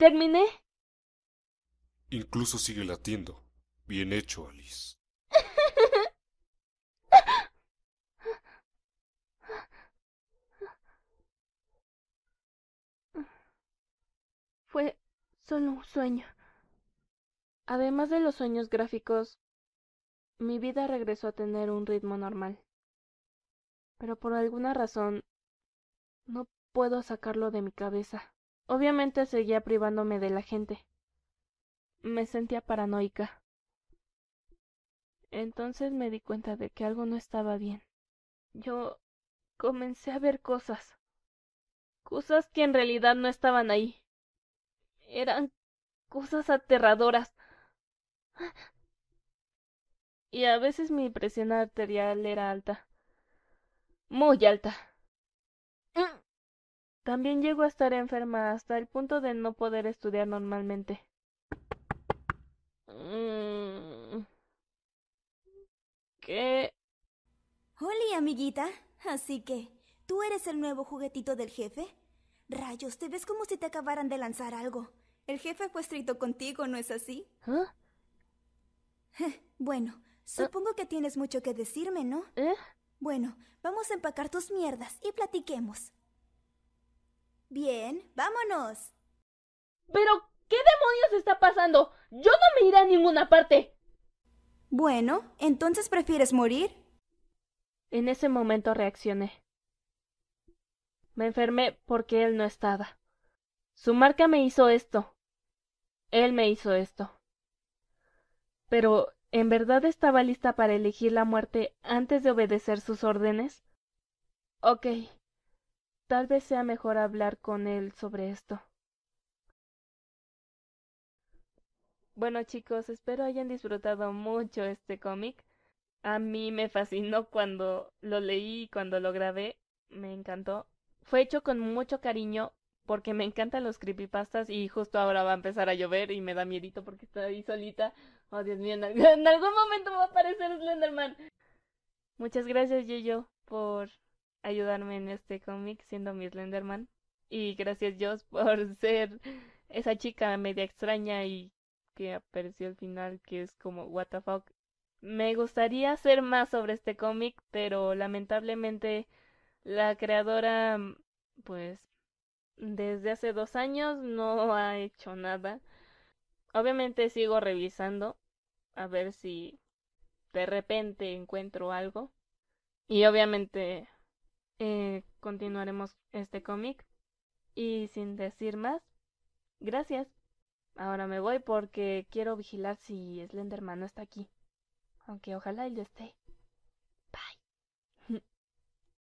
Terminé. Incluso sigue latiendo. Bien hecho, Alice. Fue solo un sueño. Además de los sueños gráficos, mi vida regresó a tener un ritmo normal. Pero por alguna razón, no puedo sacarlo de mi cabeza. Obviamente seguía privándome de la gente. Me sentía paranoica. Entonces me di cuenta de que algo no estaba bien. Yo comencé a ver cosas. Cosas que en realidad no estaban ahí. Eran cosas aterradoras. Y a veces mi presión arterial era alta. Muy alta. También llego a estar enferma hasta el punto de no poder estudiar normalmente. Mm. ¿Qué? Hola, amiguita. Así que, ¿tú eres el nuevo juguetito del jefe? Rayos, te ves como si te acabaran de lanzar algo. El jefe fue estricto contigo, ¿no es así? ¿Ah? Bueno, ¿Ah? supongo que tienes mucho que decirme, ¿no? ¿Eh? Bueno, vamos a empacar tus mierdas y platiquemos. Bien, vámonos. Pero, ¿qué demonios está pasando? Yo no me iré a ninguna parte. Bueno, entonces prefieres morir. En ese momento reaccioné. Me enfermé porque él no estaba. Su marca me hizo esto. Él me hizo esto. Pero, ¿en verdad estaba lista para elegir la muerte antes de obedecer sus órdenes? Ok, Tal vez sea mejor hablar con él sobre esto. Bueno chicos, espero hayan disfrutado mucho este cómic. A mí me fascinó cuando lo leí y cuando lo grabé. Me encantó. Fue hecho con mucho cariño porque me encantan los creepypastas y justo ahora va a empezar a llover y me da miedito porque estoy ahí solita. Oh, Dios mío, en algún momento va a aparecer Slenderman. Muchas gracias, yo por ayudarme en este cómic siendo mi Slenderman. Y gracias Dios por ser esa chica media extraña y que apareció al final que es como what the fuck. Me gustaría hacer más sobre este cómic, pero lamentablemente la creadora pues desde hace dos años no ha hecho nada. Obviamente sigo revisando a ver si de repente encuentro algo. Y obviamente eh, continuaremos este cómic. Y sin decir más, gracias. Ahora me voy porque quiero vigilar si Slenderman no está aquí. Aunque ojalá él esté.